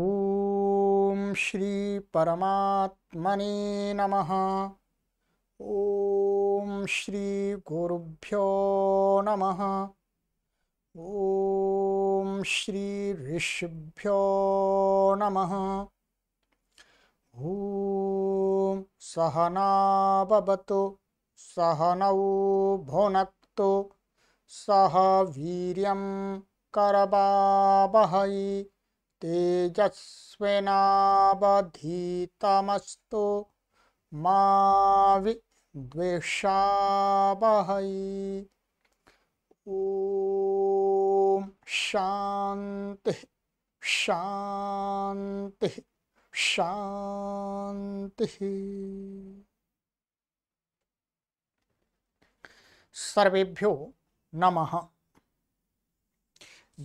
ॐ श्रीपरमात्मने नमः ॐ श्रीगुरुभ्यो नमः ॐ श्रीऋषिभ्यो नमः ॐ सहनाभवतु सहनौ भुनक्तु सह वीर्यं करबाबहै तेजस्विनावधीतमस्तु मा विद्वेषावहै ॐ शान्तिः शान्तिः शान्तिः सर्वेभ्यो नमः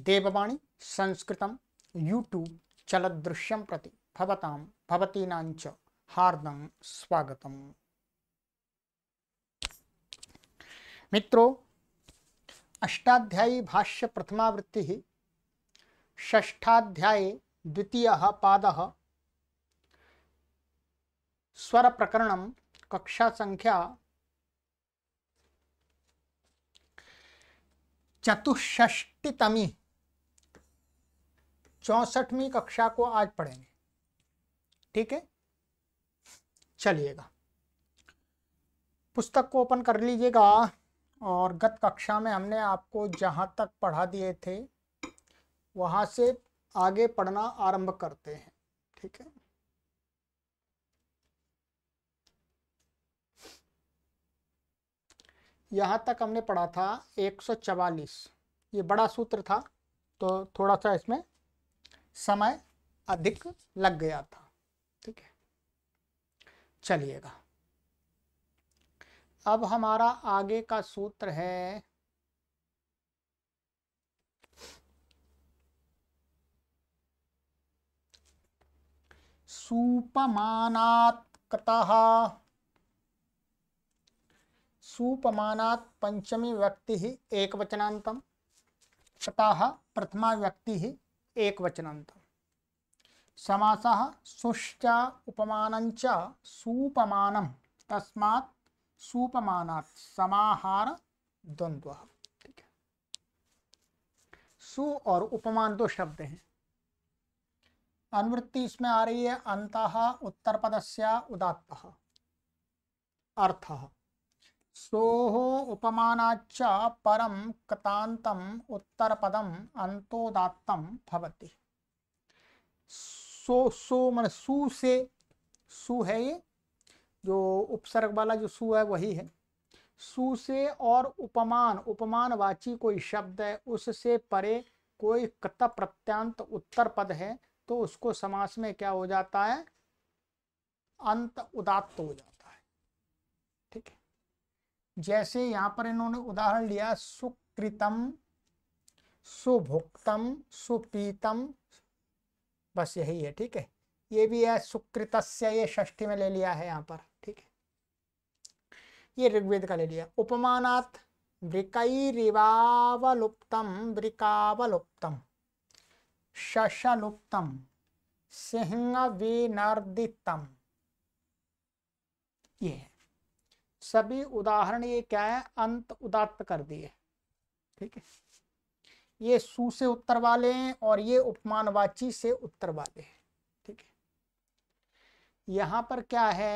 देववाणी संस्कृतम् यूट्यूब चलदृश्यं प्रति भवतां भवतीनां च हार्दं स्वागतम् मित्रों अष्टाध्यायी भाष्य प्रथमावृत्ति ष्ठाध्याय द्वितीय पाद स्वर प्रकरण कक्षा संख्या चतुष्षष्टितमी चौसठवीं कक्षा को आज पढ़ेंगे ठीक है चलिएगा पुस्तक को ओपन कर लीजिएगा और गत कक्षा में हमने आपको जहाँ तक पढ़ा दिए थे वहाँ से आगे पढ़ना आरंभ करते हैं ठीक है यहाँ तक हमने पढ़ा था 144 ये बड़ा सूत्र था तो थोड़ा सा इसमें समय अधिक लग गया था ठीक है चलिएगा अब हमारा आगे का सूत्र है सूपमानात्कृतः सूपमानात् पंचमी व्यक्ति ही वचनातम कृतः प्रथमा व्यक्ति ही एक समासः सुश्च उपमानञ्च सूपमानं तस्मात् सूपमानात् समाहार द्वंद्व ठीक है सु और उपमान दो शब्द हैं अनुवृत्ति इसमें आ रही है अंत उत्तर से उदात्त अर्थ सोः उपमानाच्च परम कृतान्तम् उत्तरपदम् अंतोदात्तम भवति सो सो मान सु से सु है ये जो उपसर्ग वाला जो सु है वही है सु से और उपमान उपमान वाची कोई शब्द है उससे परे कोई कत प्रत्यांत उत्तर पद है तो उसको समास में क्या हो जाता है अंत उदात्त हो जाता है जैसे यहां पर इन्होंने उदाहरण लिया सुकृतम सुभुक्तम सुपीतम बस यही है ठीक है ये भी है सुकृत ये षष्ठी में ले लिया है यहाँ पर ठीक है ये ऋग्वेद का ले लिया उपमानात् वृकैरिवावलुप्तम वृकावलुप्तम शशलुप्तम सिंह विनर्दितम ये है सभी उदाहरण ये क्या है अंत उदात्त कर दिए ठीक है ये सु से उत्तर वाले हैं और ये उपमानवाची से उत्तर वाले हैं ठीक है यहां पर क्या है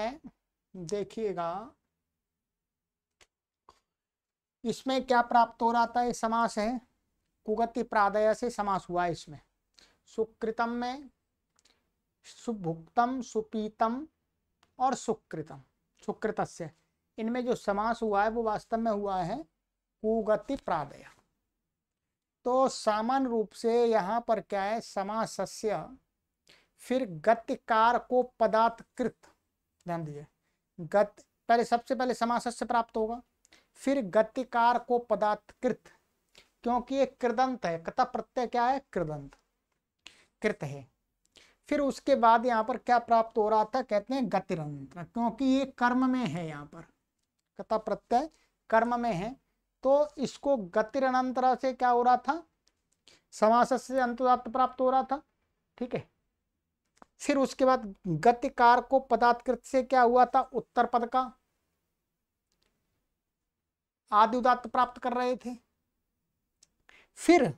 देखिएगा इसमें क्या प्राप्त हो रहा था ये समास है कुगति प्रादय से समास हुआ है इसमें सुकृतम में सुभुक्तम सुपीतम और सुकृतम सुकृत से इनमें जो समास हुआ है वो वास्तव में हुआ है कुगति प्रादय तो सामान्य रूप से यहाँ पर क्या है समासस्य फिर गतिकार को कृत ध्यान दीजिए गत पहले सबसे पहले समासस्य प्राप्त होगा फिर गतिकार को कृत क्योंकि ये कृदंत है कथा प्रत्यय क्या है कृदंत कृत है फिर उसके बाद यहाँ पर क्या प्राप्त हो रहा था कहते हैं गतिरंत क्योंकि ये कर्म में है यहाँ पर का प्रत्यय कर्म में है तो इसको गतिर अनंतरा से क्या हो रहा था समास से अंतदात प्राप्त हो रहा था ठीक है फिर उसके बाद गतिकार को पदात्कृत से क्या हुआ था उत्तर पद का आदि उदात प्राप्त कर रहे थे फिर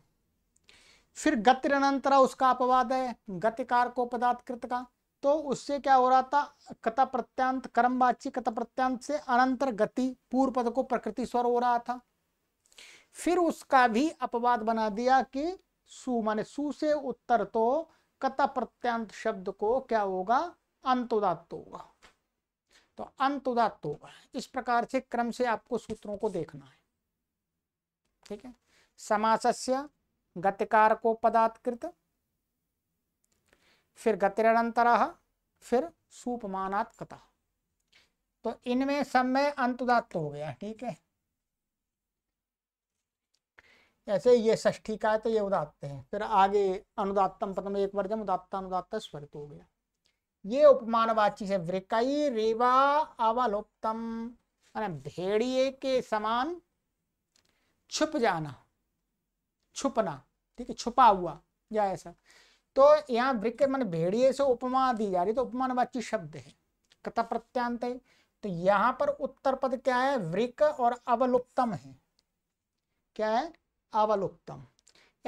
फिर गतिर अनंतरा उसका अपवाद है गतिकार को पदात्कृत का तो उससे क्या हो रहा था कथा प्रत्यांत कर्मवाची कथा प्रत्यांत से अनंतर गति पूर्व पद को प्रकृति स्वर हो रहा था फिर उसका भी अपवाद बना दिया कि सु माने सु से उत्तर तो कथा प्रत्यांत शब्द को क्या होगा अंतोदात्त होगा तो अंतोदात्त होगा इस प्रकार से क्रम से आपको सूत्रों को देखना है ठीक है समासस्य को पदात्कृत फिर गतिरंतर फिर सूपमानात्मकता तो इनमें सब में अंतदात्त हो गया ठीक है ऐसे ये ष्ठी का है तो ये उदात्त है फिर आगे अनुदात्तम पदम एक वर्जम उदात्त अनुदात्त स्वरित हो गया ये उपमानवाची से वृकई रेवा अवलोप्तम भेड़िए के समान छुप जाना छुपना ठीक है छुपा हुआ या ऐसा तो यहाँ वृक्ष मान भेड़िए से उपमा दी जा रही तो उपमान वाची शब्द है कथा प्रत्यांत है तो यहाँ पर उत्तर पद क्या है वृक और अवलुप्तम है क्या है अवलुप्तम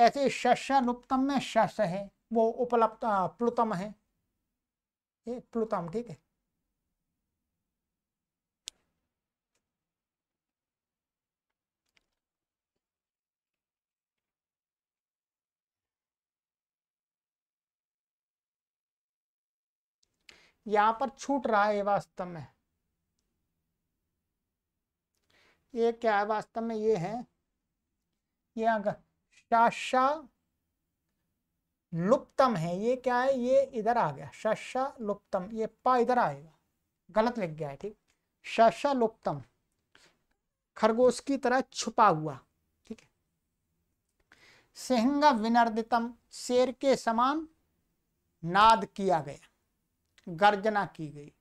ऐसे शुप्तम में शस है वो उपलब्ध प्लुतम है प्लुतम ठीक है यहाँ पर छूट रहा है वास्तव में ये क्या है वास्तव में ये है ये शाशा लुप्तम है ये क्या है ये इधर आ गया शशा लुप्तम ये पा इधर आएगा गलत लिख गया है ठीक शशा लुप्तम खरगोश की तरह छुपा हुआ ठीक है सिंह विनर्दितम शेर के समान नाद किया गया गर्जना की गई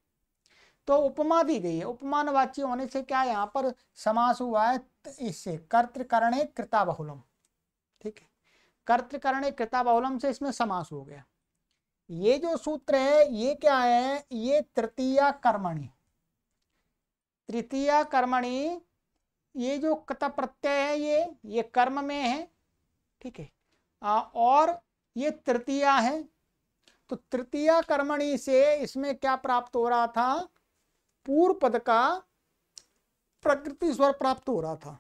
तो उपमा दी गई है उपमानवाची होने से क्या यहाँ पर समास हुआ है इससे कर्तकरणे कृता बहुलम ठीक है कर्तकरणे कृता बहुलम से इसमें समास हो गया ये जो सूत्र है ये क्या है ये तृतीय कर्मणी तृतीय कर्मणी ये जो कृत प्रत्यय है ये ये कर्म में है ठीक है और ये तृतीया है तो तृतीय कर्मणी से इसमें क्या प्राप्त हो रहा था पूर्व पद का प्रकृति स्वर प्राप्त हो रहा था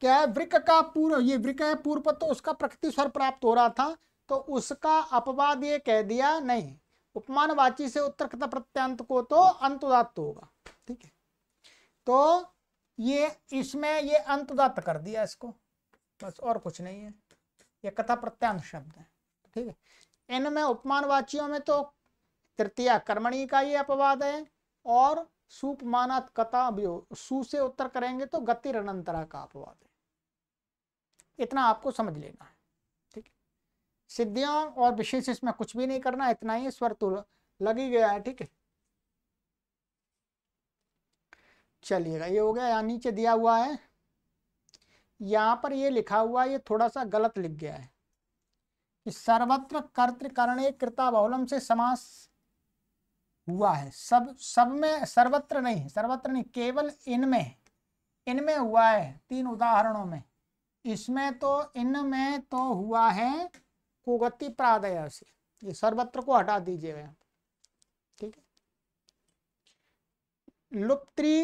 क्या वृक का पूर्व ये वृक है पूर्व पद तो उसका प्रकृति स्वर प्राप्त हो रहा था तो उसका अपवाद ये कह दिया नहीं उपमान वाची से उत्तर कथा प्रत्यंत को तो अंतदात्त होगा ठीक है तो ये इसमें ये अंतदात्त कर दिया इसको बस और कुछ नहीं है ये कथा प्रत्यांत शब्द है ठीक है इनमें उपमानवाचियों में तो तृतीय कर्मणी का ही अपवाद है और सुपमान कथा भी सु से उत्तर करेंगे तो गति रणंतरा का अपवाद है इतना आपको समझ लेना है ठीक सिद्धियां और विशेष इसमें कुछ भी नहीं करना इतना ही स्वर तो लगी गया है ठीक है चलिएगा ये हो गया यहाँ नीचे दिया हुआ है यहाँ पर ये लिखा हुआ है ये थोड़ा सा गलत लिख गया है कि सर्वत्र कर्तकरणे कृता बहुलम से समास हुआ है सब सब में सर्वत्र नहीं सर्वत्र नहीं केवल इनमें इनमें हुआ है तीन उदाहरणों में इसमें तो इनमें तो हुआ है कुगति प्रादय से ये सर्वत्र को हटा दीजिए ठीक है लुप्त्री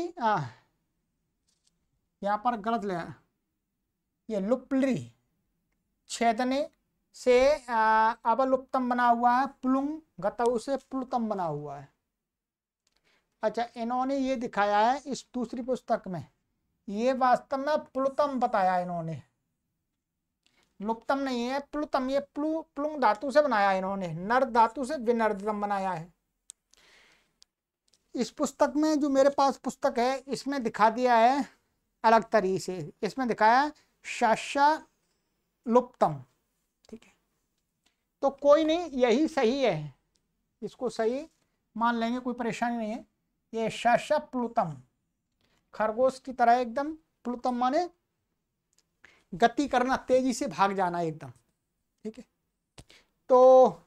यहाँ पर गलत ले ये लुप्लरी छेदने से अवलुप्तम बना हुआ है प्लुंग गतव से प्लुतम बना हुआ है अच्छा इन्होंने ये दिखाया है इस दूसरी पुस्तक में ये वास्तव में प्लुतम बताया इन्होंने लुप्तम नहीं है प्लुतम ये प्लु प्लुंग धातु से बनाया इन्होंने नर धातु से विनर्दम बनाया है इस पुस्तक में जो मेरे पास पुस्तक है इसमें दिखा दिया है अलग तरीके से इसमें दिखाया शाशा लुप्तम तो कोई नहीं यही सही है इसको सही मान लेंगे कोई परेशानी नहीं है ये शश प्लुतम खरगोश की तरह एकदम प्लुतम माने गति करना तेजी से भाग जाना एकदम ठीक है तो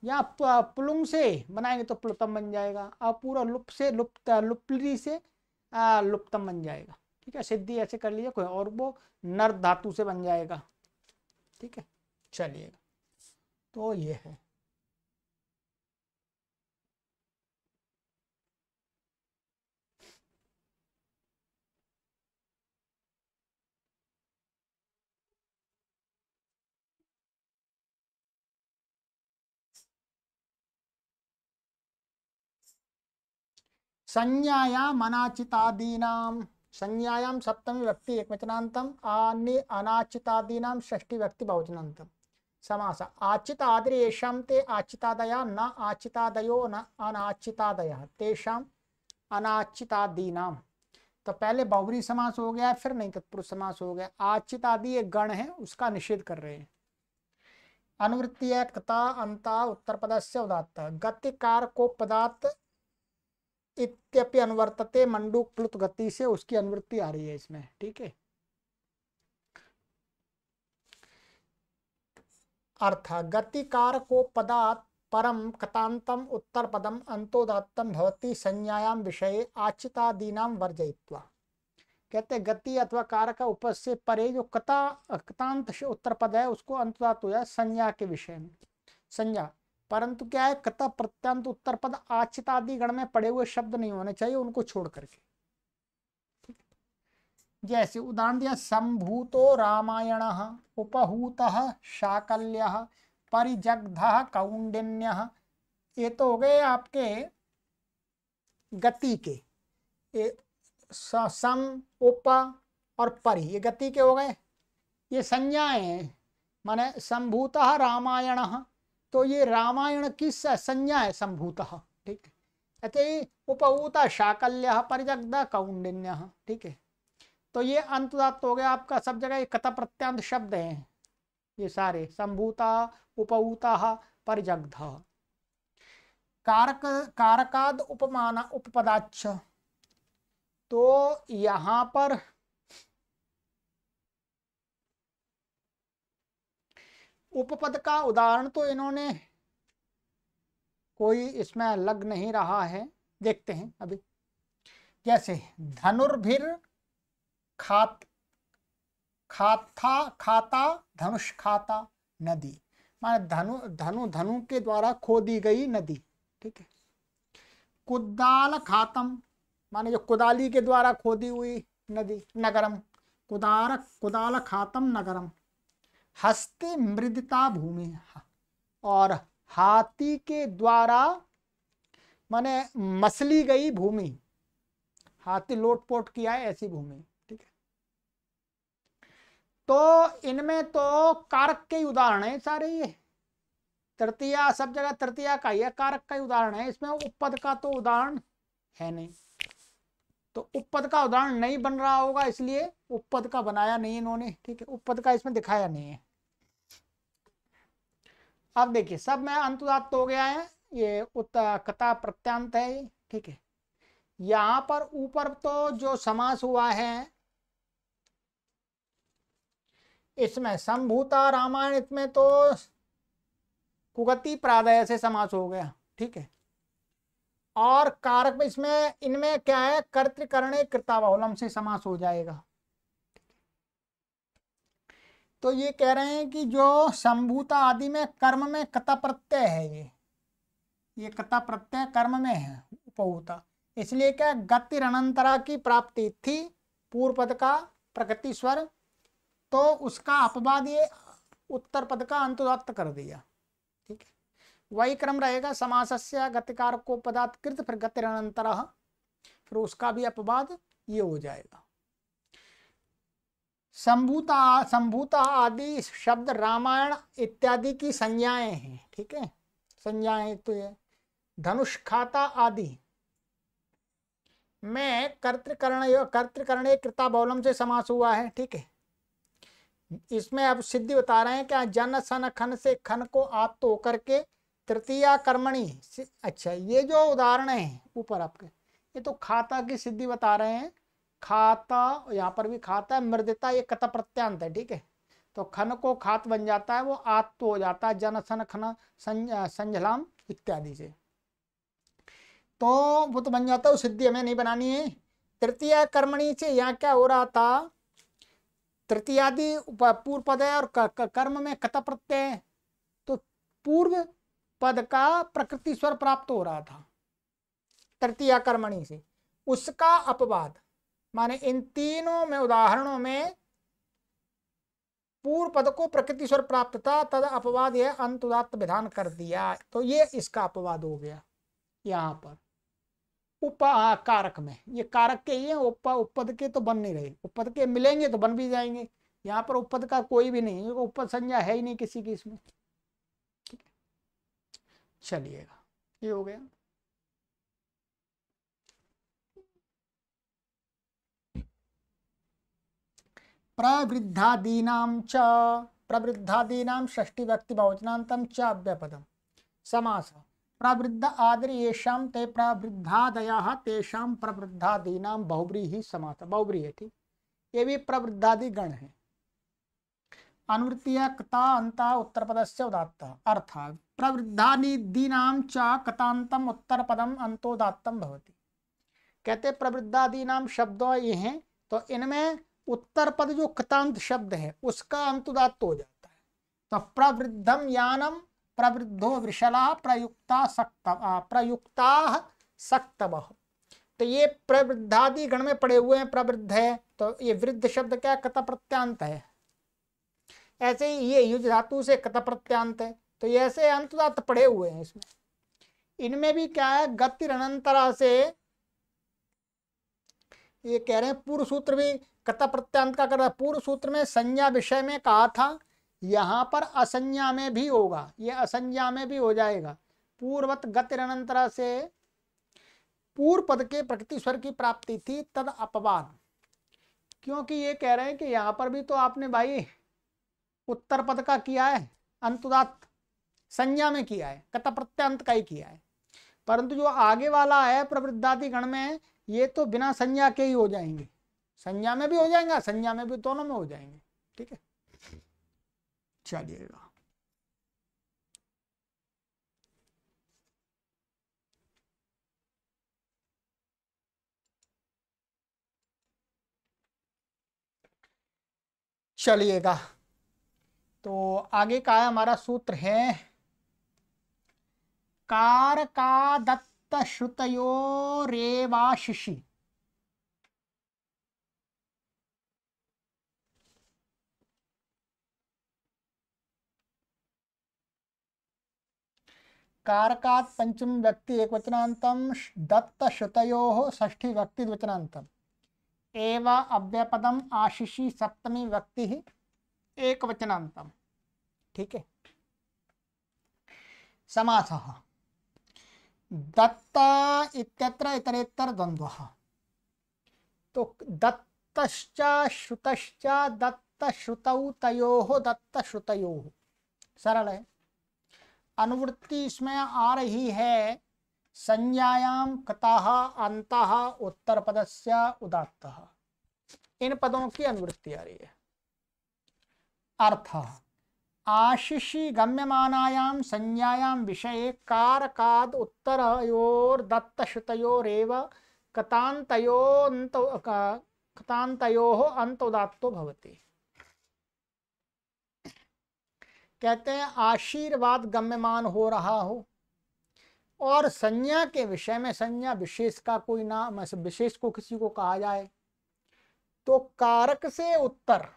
यहाँ प्लुम से बनाएंगे तो प्लुतम बन जाएगा और पूरा लुप से लुप्त लुपली से लुप्तम बन जाएगा ठीक है सिद्धि ऐसे कर लीजिए कोई और वो नर धातु से बन जाएगा ठीक है चलिएगा तो ये है संज्ञाया अनाचितादीनाम संज्ञायाम सप्तमी व्यक्ति एक वचनातम अनाचितादीना अनाचितादीनाम व्यक्ति बहुवचनातम समास आचित आदि येषाम ते आचितादया न आचितादयो न अनाचितादय तेषाम अनाचितादीनाम तो पहले बहुवरी समास हो गया फिर नहीं तत्पुरुष तो समास हो गया आचित आदि एक गण है उसका निषेध कर रहे हैं अनुवृत्ति है कता अंता उत्तर पदस्य उदात्त गति को पदात इत्यपि अनुवर्तते मंडूक प्लुत गति से उसकी अनुवृत्ति आ रही है इसमें ठीक है अर्थ गतिकार को पदात परम कतांतम उत्तर पदम अंतोदत्तम भवती संज्ञायाम विषय आचितादीना वर्जयित्वा कहते गति अथवा कार का उपज से परे जो कता कतांत उत्तर पद है उसको अंतदात हो जाए संज्ञा के विषय में संज्ञा परंतु क्या है कथा प्रत्यंत उत्तर पद आचितादि गण में पड़े हुए शब्द नहीं होने चाहिए उनको छोड़ करके जैसे उदाहरण दिया संभूतो रामायण उपहूत शाकल्य परिजग्ध कौंडिन्य ये तो हो गए आपके गति के ये सम उप और परि ये गति के हो गए ये संज्ञाएं माने संभूत रामायण तो ये रामायण किस संज्ञा है संभूत ठीक है अच्छा ये उपभूत शाकल्य परिजग्ध कौंडिन्य ठीक है तो ये अंत तो हो गया आपका सब जगह ये कथा प्रत्यंत शब्द हैं ये सारे संभूता उपऊता परिजग्ध कारक कारकाद उपमान उपपदाच तो यहां पर उपपद का उदाहरण तो इन्होंने कोई इसमें लग नहीं रहा है देखते हैं अभी जैसे धनुर्भिर खात खाता खाता धनुष खाता नदी माने धनु धनु धनु के द्वारा खोदी गई नदी ठीक है कुदाल खातम माने जो कुदाली के द्वारा खोदी हुई नदी नगरम कुदार कुदाल खातम नगरम हस्ते मृदता भूमि और हाथी के द्वारा माने मसली गई भूमि हाथी लोटपोट किया है ऐसी भूमि तो इनमें तो कारक के उदाहरण है सारे ये तृतीया सब जगह तृतीया का यह कारक का उदाहरण है इसमें उपपद का तो उदाहरण है नहीं तो उपपद का उदाहरण नहीं बन रहा होगा इसलिए उपपद का बनाया नहीं इन्होंने ठीक है उपपद का इसमें दिखाया नहीं है अब देखिए सब में अंतदात हो गया है ये कथा प्रत्यांत है ठीक है यहाँ पर ऊपर तो जो समास हुआ है इसमें संभूता रामायण इसमें तो कुगति प्रादय से समास हो गया ठीक है और कारक में इसमें इनमें क्या है कर्तिकर्ण कृतावलम से समास हो जाएगा तो ये कह रहे हैं कि जो संभूता आदि में कर्म में कथा प्रत्यय है ये ये कथा प्रत्यय कर्म में है उपभूता इसलिए क्या गति रणंतरा की प्राप्ति थी पूर्व पद का प्रकृति स्वर तो उसका अपवाद ये उत्तर पद का अंत कर दिया ठीक है वही क्रम रहेगा समासस्य गतिकार को कृत फिर गतिरनंतर फिर उसका भी अपवाद ये हो जाएगा संभूता संभूता आदि शब्द रामायण इत्यादि की संज्ञाएं हैं ठीक है संज्ञाएं तो ये धनुष खाता आदि में कर्तिकर्ण कर्तकर्णे कृता बौलम से समास हुआ है ठीक है इसमें अब सिद्धि बता रहे हैं कि जन सन खन से खन को आप तो करके तृतीया कर्मणी अच्छा ये जो उदाहरण है ऊपर आपके ये तो खाता की सिद्धि बता रहे हैं खाता यहाँ पर भी खाता है मृदता ये कथा प्रत्यांत है ठीक है तो खन को खात बन जाता है वो आत्व तो हो जाता है जन सन खन संझलाम इत्यादि से तो वो तो बन जाता है सिद्धि हमें नहीं बनानी है तृतीय कर्मणी से यहाँ क्या हो रहा था तृतीयादि पूर्व पद है और कर्म में कत प्रत्यय है तो पूर्व पद का प्रकृति स्वर प्राप्त हो रहा था तृतीया कर्मणी से उसका अपवाद माने इन तीनों में उदाहरणों में पूर्व पद को प्रकृति स्वर प्राप्त था तद अपवाद यह अंतदात विधान कर दिया तो ये इसका अपवाद हो गया यहाँ पर उप हाँ, कारक में ये कारक के ही है उप उपद के तो बन नहीं रहे उपद के मिलेंगे तो बन भी जाएंगे यहाँ पर उपद का कोई भी नहीं उपद संज्ञा है ही नहीं किसी की इसमें चलिएगा ये हो गया प्रवृद्धादीनाम च प्रवृद्धादीनाम षष्ठी व्यक्ति बहुचनातम च अव्यपदम समास प्रवृद्ध आदि येषां ते प्रवृद्धादया तेषां प्रवृद्धादीना बहुब्री ही समास बहुब्री है ठीक ये भी प्रवृद्धादि गण है अनुवृत्तिया कता अंता उत्तर पद से उदात्त अर्थात प्रवृद्धादीनाम च कतांतम उत्तर पदम अंतोदात्तम भवती कहते प्रवृद्धादीनाम शब्द ये हैं तो इनमें उत्तर पद जो कतांत शब्द है उसका अंतोदात्त हो जाता है तो प्रवृद्धम यानम प्रवृद्धो वृषला प्रयुक्ता सक्त प्रयुक्ता सक्तम तो ये प्रवृद्धादि गण में पड़े हुए हैं प्रवृद्ध है तो ये वृद्ध शब्द क्या कत प्रत्यांत है ऐसे ही ये युज धातु से कत प्रत्यांत है तो ये ऐसे अंत अंतदात पड़े हुए हैं इसमें इनमें भी क्या है गति रणंतरा से ये कह रहे हैं पूर्व सूत्र भी कथा प्रत्यांत का कर रहा है पूर्व सूत्र में संज्ञा विषय में कहा था यहाँ पर असंज्ञा में भी होगा ये असंज्ञा में भी हो जाएगा पूर्वत गतिरनंतरा से पूर्व पद के प्रकृति स्वर की प्राप्ति थी तद अपवाद क्योंकि ये कह रहे हैं कि यहाँ पर भी तो आपने भाई उत्तर पद का किया है अंतुदात संज्ञा में किया है कत प्रत्यंत का ही किया है परंतु जो आगे वाला है प्रवृद्धाति गण में ये तो बिना संज्ञा के ही हो जाएंगे संज्ञा में भी हो जाएंगे संज्ञा में भी दोनों में हो जाएंगे ठीक है चलेगा चलिएगा तो आगे का हमारा सूत्र है कार का दत्त श्रुतो रेवाशिषी कारका पंचम व्यक्ति एक वचना दत्त श्रुतो ष्ठी व्यक्ति द्विवचनांतम एव अव्यपदम आशीषी सप्तमी व्यक्ति एक वचना ठीक है समास दत्ता इत्यत्र इतरेतर द्वंद्व तो दत्त श्रुतश्च दत्तश्रुतौ दत्त दत्तश्रुतयोः सरल है अनुवृत्ति इसमें आ रही है संज्ञायाम कताह अंत उत्तर पद से इन पदों की अनुवृत्ति आ रही है अर्थ आशिषि गम्यमानायाम संज्ञायाम विषय कार उत्तर उत्तरयोर दत्तश्रुतयोरेव कतांतयो कतांतो कतांतो अंत उदात्तो भवती कहते हैं आशीर्वाद गम्यमान हो रहा हो और संज्ञा के विषय में संज्ञा विशेष का कोई नाम विशेष को किसी को कहा जाए तो कारक से उत्तर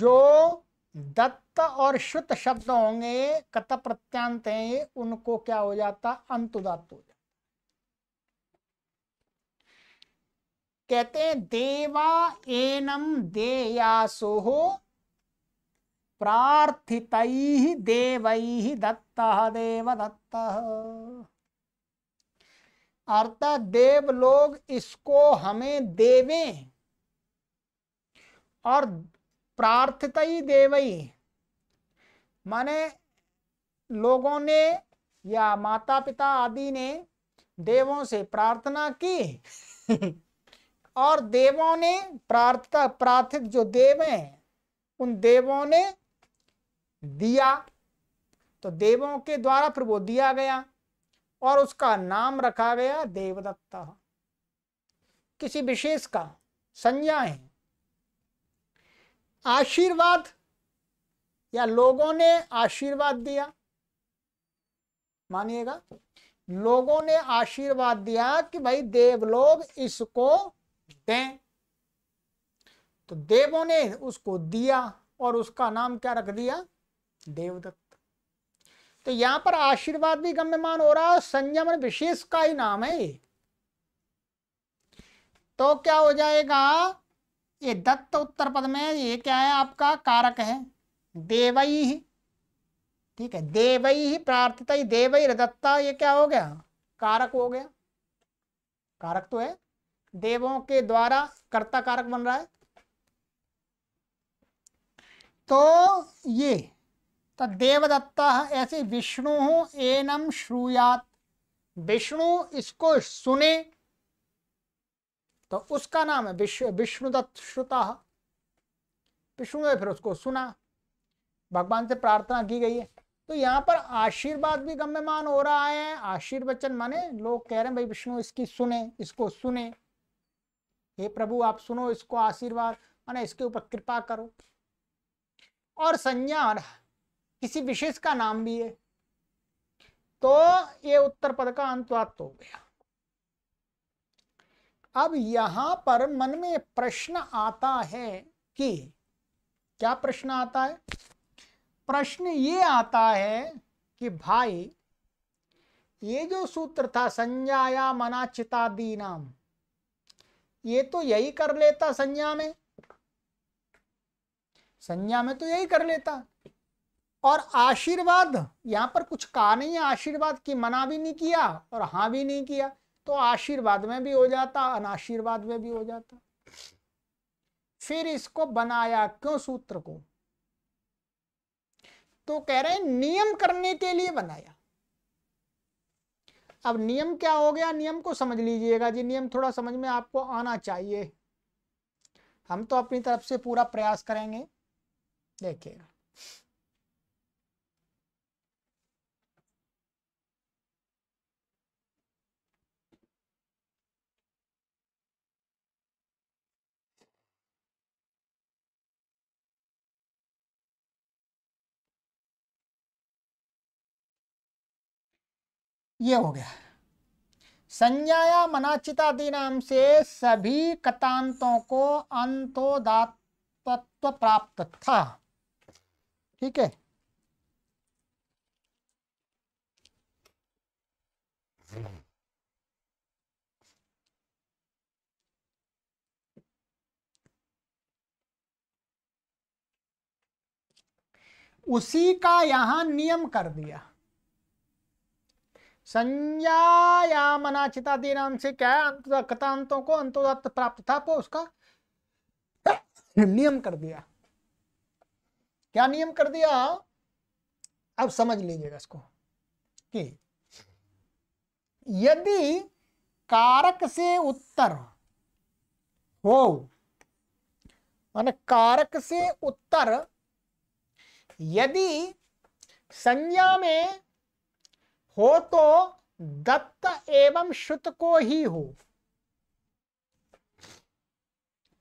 जो दत्त और श्रुत शब्द होंगे कत प्रत्यांत हैं उनको क्या हो जाता दत्त हो जाता कहते हैं देवा एनम देयासो प्रार्थितैः दत्ता देव देवदत्तः अर्थात देव लोग इसको हमें देवे और प्रार्थित ही देवई माने लोगों ने या माता पिता आदि ने देवों से प्रार्थना की और देवों ने प्रार्थना प्रार्थित जो देव हैं उन देवों ने दिया तो देवों के द्वारा फिर वो दिया गया और उसका नाम रखा गया देवदत्ता किसी विशेष का संज्ञा है आशीर्वाद या लोगों ने आशीर्वाद दिया मानिएगा लोगों ने आशीर्वाद दिया कि भाई देव लोग इसको दें तो देवों ने उसको दिया और उसका नाम क्या रख दिया देवदत्त तो यहां पर आशीर्वाद भी गम्यमान हो रहा है संयम विशेष का ही नाम है तो क्या हो जाएगा ये दत्त उत्तर पद में ये क्या है आपका कारक है देवई ही ठीक है देवई ही प्रार्थित देवई दत्ता ये क्या हो गया कारक हो गया कारक तो है देवों के द्वारा कर्ता कारक बन रहा है तो ये तो देवदत्ता ऐसे विष्णु एनम श्रुयात विष्णु इसको सुने तो उसका नाम है विश्व विष्णुदत्त श्रुता विष्णु ने फिर उसको सुना भगवान से प्रार्थना की गई है तो यहाँ पर आशीर्वाद भी गम्यमान हो रहा है आशीर्वचन माने लोग कह रहे हैं भाई विष्णु इसकी सुने इसको सुने हे प्रभु आप सुनो इसको आशीर्वाद माने इसके ऊपर कृपा करो और संज्ञा किसी विशेष का नाम भी है तो ये उत्तर पद का अंतवात हो गया अब यहां पर मन में प्रश्न आता है कि क्या प्रश्न आता है प्रश्न ये आता है कि भाई ये जो सूत्र था संज्ञाया मना दी नाम ये तो यही कर लेता संज्ञा में संज्ञा में तो यही कर लेता और आशीर्वाद यहां पर कुछ कहा नहीं है आशीर्वाद की मना भी नहीं किया और हां भी नहीं किया तो आशीर्वाद में भी हो जाता अनाशीर्वाद में भी हो जाता फिर इसको बनाया क्यों सूत्र को तो कह रहे हैं नियम करने के लिए बनाया अब नियम क्या हो गया नियम को समझ लीजिएगा जी नियम थोड़ा समझ में आपको आना चाहिए हम तो अपनी तरफ से पूरा प्रयास करेंगे देखिएगा ये हो गया संज्ञाया नाम से सभी कतांतों को अंतोदात्व प्राप्त था ठीक है उसी का यहां नियम कर दिया संज्ञायामना चितादि नाम से क्या है को अंतोदत्त प्राप्त था तो उसका नियम कर दिया क्या नियम कर दिया अब समझ लीजिएगा इसको कि यदि कारक से उत्तर हो माने कारक से उत्तर यदि संज्ञा में हो तो दत्त एवं श्रुत को ही हो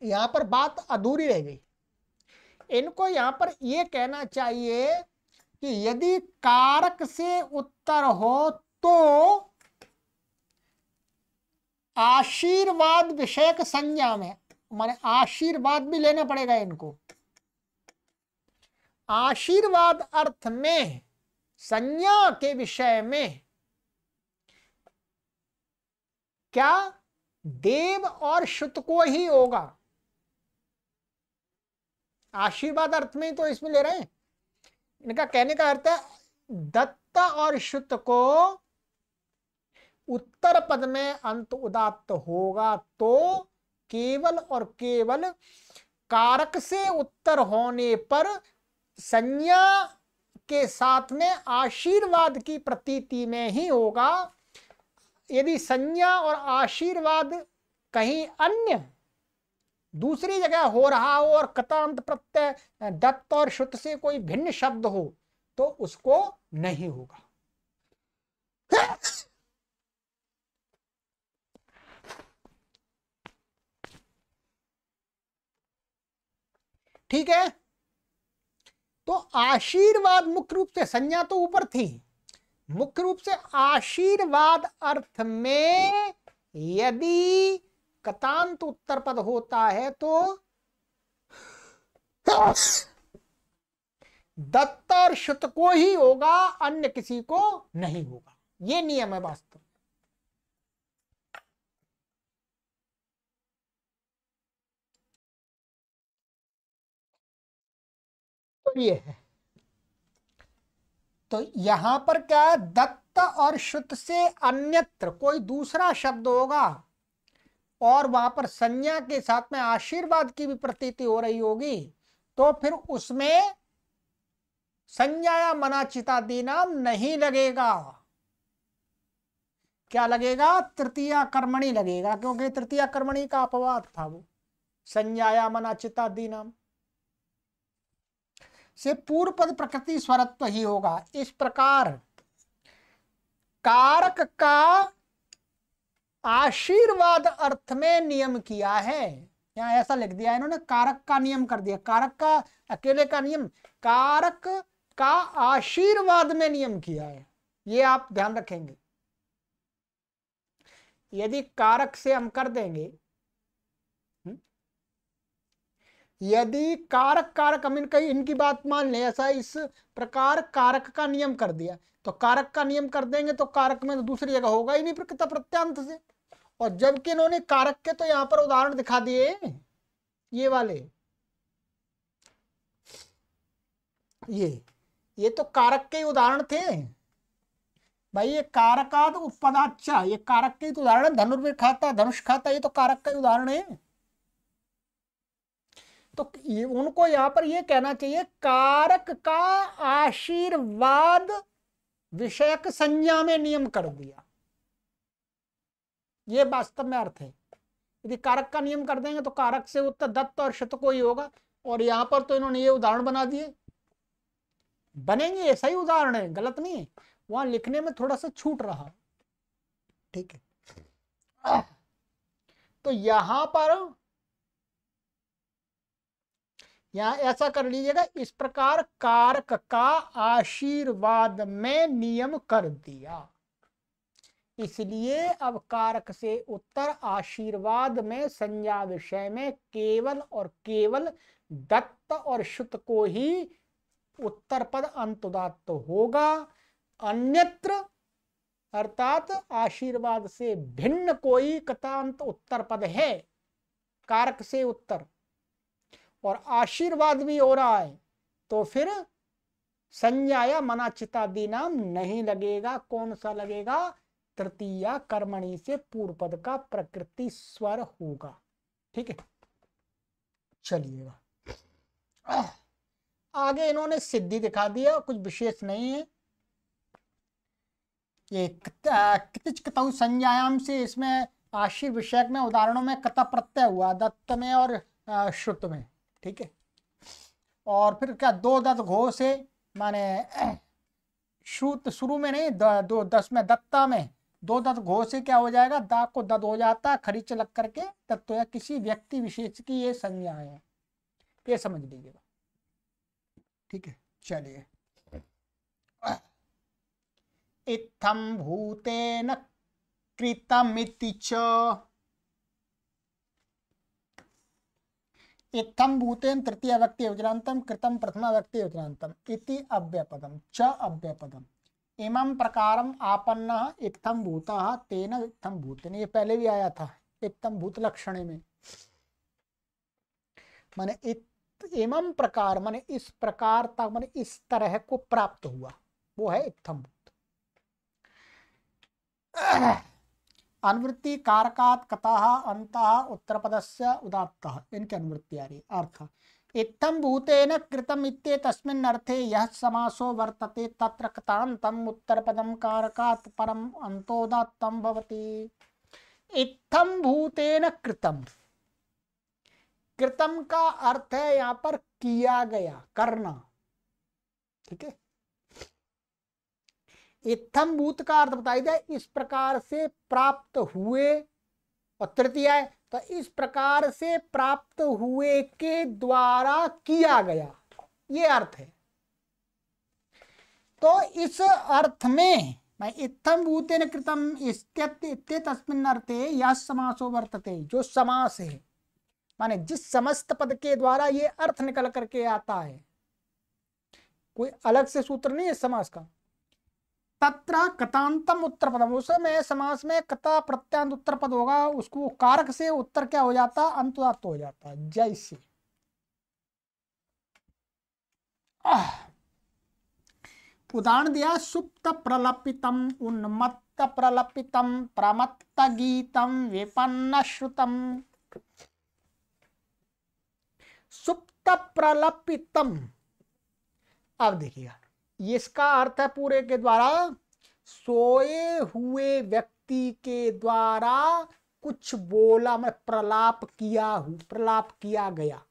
यहां पर बात अधूरी रह गई इनको यहां पर यह कहना चाहिए कि यदि कारक से उत्तर हो तो आशीर्वाद विषयक संज्ञा में माने आशीर्वाद भी लेना पड़ेगा इनको आशीर्वाद अर्थ में संज्ञा के विषय में क्या देव और शुत को ही होगा आशीर्वाद अर्थ में ही तो इसमें ले रहे हैं इनका कहने का अर्थ है दत्त और शुत को उत्तर पद में अंत उदात्त होगा तो केवल और केवल कारक से उत्तर होने पर संज्ञा के साथ में आशीर्वाद की प्रतीति में ही होगा यदि संज्ञा और आशीर्वाद कहीं अन्य दूसरी जगह हो रहा हो और कतांत प्रत्यय दत्त और शुद्ध से कोई भिन्न शब्द हो तो उसको नहीं होगा ठीक है तो आशीर्वाद मुख्य रूप से संज्ञा तो ऊपर थी मुख्य रूप से आशीर्वाद अर्थ में यदि कतांत उत्तर पद होता है तो दत्तर शुत को ही होगा अन्य किसी को नहीं होगा ये नियम है वास्तव ये है तो यहां पर क्या है दत्त और श्रुत से अन्यत्र कोई दूसरा शब्द होगा और वहां पर संज्ञा के साथ में आशीर्वाद की भी प्रतीति हो रही होगी तो फिर उसमें संज्ञा या मनाचिता दीनाम नहीं लगेगा क्या लगेगा तृतीय कर्मणी लगेगा क्योंकि तृतीय कर्मणी का अपवाद था वो संज्ञाया मनाचिता दीनाम से पूर्व पद प्रकृति स्वरत्व ही होगा इस प्रकार कारक का आशीर्वाद अर्थ में नियम किया है यहां ऐसा लिख दिया इन्होंने कारक का नियम कर दिया कारक का अकेले का नियम कारक का आशीर्वाद में नियम किया है ये आप ध्यान रखेंगे यदि कारक से हम कर देंगे यदि कारक कारक हम कहीं इनकी बात मान लें ऐसा इस प्रकार कारक का नियम कर दिया तो कारक का नियम कर देंगे तो कारक में तो दूसरी जगह होगा ही नहीं प्रकृति प्रत्यांत से और जबकि इन्होंने कारक के तो यहां पर उदाहरण दिखा दिए ये वाले ये ये तो कारक के ही उदाहरण थे भाई ये कारकाद उत्पदाचा ये कारक के तो उदाहरण धनुर्वीर खाता धनुष खाता ये तो कारक का ही उदाहरण है तो ये, उनको यहां पर यह कहना चाहिए कारक का आशीर्वाद विषयक संज्ञा में नियम कर दिया ये वास्तव में अर्थ है यदि कारक का नियम कर देंगे तो कारक से उत्तर दत्त और शत को ही होगा और यहां पर तो इन्होंने ये उदाहरण बना दिए बनेंगे ऐसा ही उदाहरण है गलत नहीं है वहां लिखने में थोड़ा सा छूट रहा ठीक है तो यहां पर यहाँ ऐसा कर लीजिएगा इस प्रकार कारक का आशीर्वाद में नियम कर दिया इसलिए अब कारक से उत्तर आशीर्वाद में संज्ञा विषय में केवल और केवल दत्त और शुत को ही उत्तर पद अंतदात्त होगा अन्यत्र अर्थात आशीर्वाद से भिन्न कोई कथांत उत्तर पद है कारक से उत्तर और आशीर्वाद भी हो रहा है तो फिर संज्ञाया मना चितादि नाम नहीं लगेगा कौन सा लगेगा तृतीया कर्मणी से पूर्व पद का प्रकृति स्वर होगा ठीक है चलिएगा आगे इन्होंने सिद्धि दिखा दिया कुछ विशेष नहीं है ये कितिच संज्ञायाम से इसमें आशीर विषयक में उदाहरणों में कथा प्रत्यय हुआ दत्त में और श्रुत में ठीक है और फिर क्या दो दत्त घो से माने शूत शुरू में नहीं दो दस में दत्ता में दो दत्त घो से क्या हो जाएगा दा को दद हो जाता खरीच लग करके तत्व तो या किसी व्यक्ति विशेष की ये संज्ञा है ये समझ लीजिएगा ठीक है चलिए इत्थम भूतेन कृतमिति च इत्थम भूतेन तृतीय व्यक्ति योजनातम कृतम प्रथमा व्यक्ति योजनातम इति अव्यपदम च अव्यपदम इमं प्रकार आपन्न इत्थम भूता तेन इत्थम भूतेन ये पहले भी आया था इत्थम भूत लक्षण में माने इत प्रकार माने इस प्रकार तक माने इस तरह को प्राप्त हुआ वो है इत्थम भूत अनुवृत्ति कारकात कथा अंत उत्तरपदस्य उदात्तः इनकी अनुवृत्ति आ रही अर्थ इतम भूतेन कृतम इत्ये तस्मिन् अर्थे यह समासो उत्तर पदम कृतांतम कारकात परम अंतोदात्तम भवति इत्थम भूतेन कृतम कृतम का अर्थ है यहाँ पर किया गया करना ठीक है इत्थम भूत का अर्थ बताई जाए इस प्रकार से प्राप्त हुए और तृतीय है तो इस प्रकार से प्राप्त हुए के द्वारा किया गया ये अर्थ है तो इस अर्थ में मैं इत्थम भूतेन कृतम इत्य तस्मिन अर्थे यह समासो वर्तते जो समास है माने जिस समस्त पद के द्वारा ये अर्थ निकल करके आता है कोई अलग से सूत्र नहीं है समास का तत्र कतांतम उत्तर पद उस समय समास में कता प्रत्यांत उत्तर पद होगा उसको कारक से उत्तर क्या हो जाता अंत हो जाता जैसे उदाहरण दिया सुप्त प्रलपितम उन्मत्त प्रलपितम प्रमत्त गीतम विपन्न श्रुतम सुप्त प्रलपितम अब देखिएगा इसका अर्थ है पूरे के द्वारा सोए हुए व्यक्ति के द्वारा कुछ बोला मैं प्रलाप किया हूं प्रलाप किया गया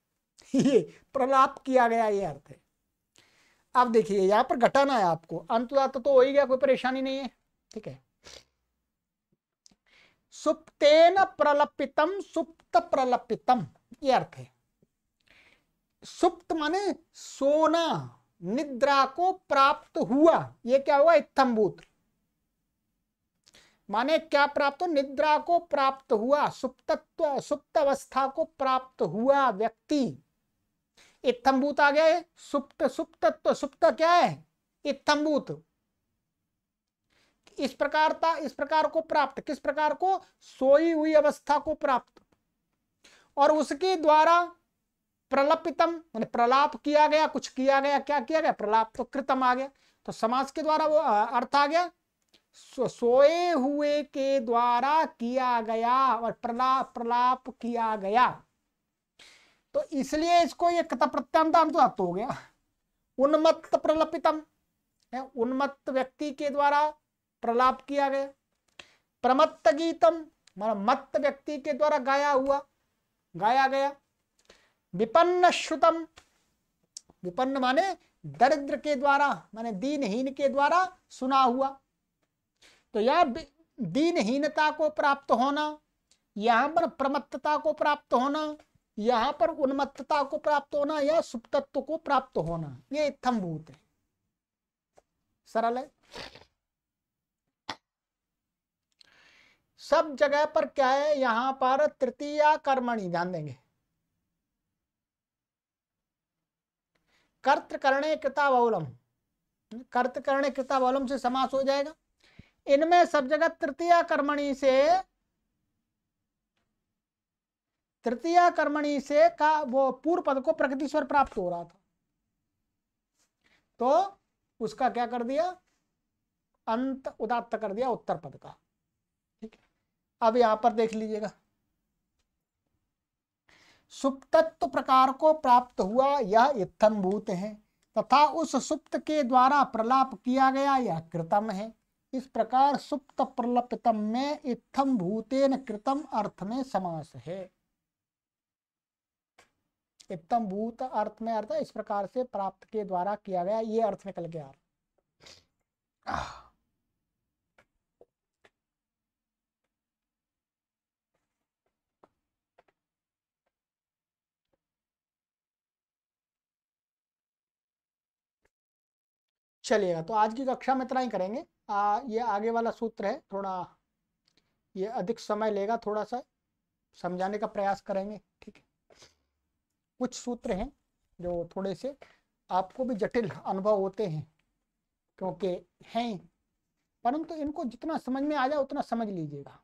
ये प्रलाप किया गया ये अर्थ है अब देखिए यहां पर घटाना है आपको अंतदात तो हो ही गया कोई परेशानी नहीं है ठीक है सुप्तेन प्रलपितम सुप्त प्रलपितम ये अर्थ है सुप्त माने सोना निद्रा को प्राप्त हुआ ये क्या हुआ भूत माने क्या प्राप्त हो निद्रा को प्राप्त हुआ सुप्तत्व सुप्त अवस्था को प्राप्त हुआ व्यक्ति इत्थम्बूत आ गया सुप्त सुप्तत्व सुप्त क्या है इत्थम्बूत इस प्रकार था इस प्रकार को प्राप्त किस प्रकार को सोई हुई अवस्था को प्राप्त और उसके द्वारा प्रलपितम मैंने प्रलाप किया गया कुछ किया गया क्या किया गया प्रलाप तो कृतम आ गया तो समाज के द्वारा वो अर्थ आ गया सो, सोए हुए के द्वारा किया गया और प्रलाप प्रलाप किया गया तो इसलिए इसको ये कथा प्रत्यांतान तो अर्थ हो गया उन्मत्त प्रलपितम है उन्मत्त व्यक्ति के द्वारा प्रलाप किया गया प्रमत्त गीतम मत मतलब व्यक्ति के द्वारा गाया हुआ गाया गया विपन्न श्रुतम विपन्न माने दरिद्र के द्वारा माने दीनहीन के द्वारा सुना हुआ तो यह दीनहीनता को प्राप्त होना यहां पर प्रमत्तता को प्राप्त होना यहां पर उन्मत्तता को प्राप्त होना या सुप्तत्व को प्राप्त होना ये भूत है सरल है सब जगह पर क्या है यहां पर तृतीया कर्मणी ध्यान देंगे कर्तकर्णे कृतावलम कर्तकर्णे कृतावलम से समास हो जाएगा इनमें सब जगह तृतीय कर्मणी से तृतीय कर्मणी से का वो पूर्व पद को प्रकृति स्वर प्राप्त हो रहा था तो उसका क्या कर दिया अंत उदात्त कर दिया उत्तर पद का ठीक है अब यहां पर देख लीजिएगा सुप्तत्व प्रकार को प्राप्त हुआ यह इत्थनभूत है तथा उस सुप्त के द्वारा प्रलाप किया गया यह कृतम है इस प्रकार सुप्त प्रलपितम में इत्थम भूतेन कृतम अर्थ में समास है इत्थम भूत अर्थ में अर्थ इस प्रकार से प्राप्त के द्वारा किया गया ये अर्थ निकल गया चलेगा तो आज की कक्षा में इतना ही करेंगे आ, ये आगे वाला सूत्र है थोड़ा ये अधिक समय लेगा थोड़ा सा समझाने का प्रयास करेंगे ठीक है कुछ सूत्र हैं जो थोड़े से आपको भी जटिल अनुभव होते हैं क्योंकि हैं परंतु इनको जितना समझ में आ जाए उतना समझ लीजिएगा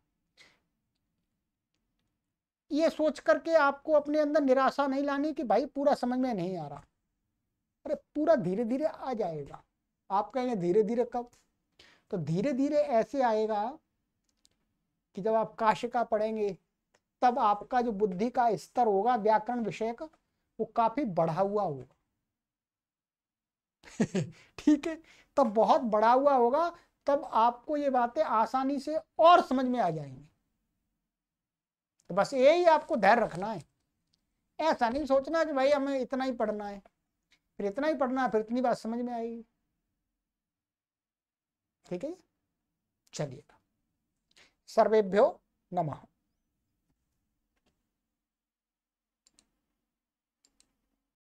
ये सोच करके आपको अपने अंदर निराशा नहीं लानी कि भाई पूरा समझ में नहीं आ रहा अरे पूरा धीरे धीरे आ जाएगा आप कहेंगे धीरे धीरे कब तो धीरे धीरे ऐसे आएगा कि जब आप काशिका पढ़ेंगे तब आपका जो बुद्धि का स्तर होगा व्याकरण विषय का वो काफी बढ़ा हुआ होगा ठीक है तब बहुत बढ़ा हुआ होगा तब आपको ये बातें आसानी से और समझ में आ जाएंगी तो बस यही आपको धैर्य रखना है ऐसा नहीं सोचना कि भाई हमें इतना ही पढ़ना है फिर इतना ही पढ़ना है फिर इतनी बात समझ में आएगी ठीक है चलिए सर्वेभ्यो नमः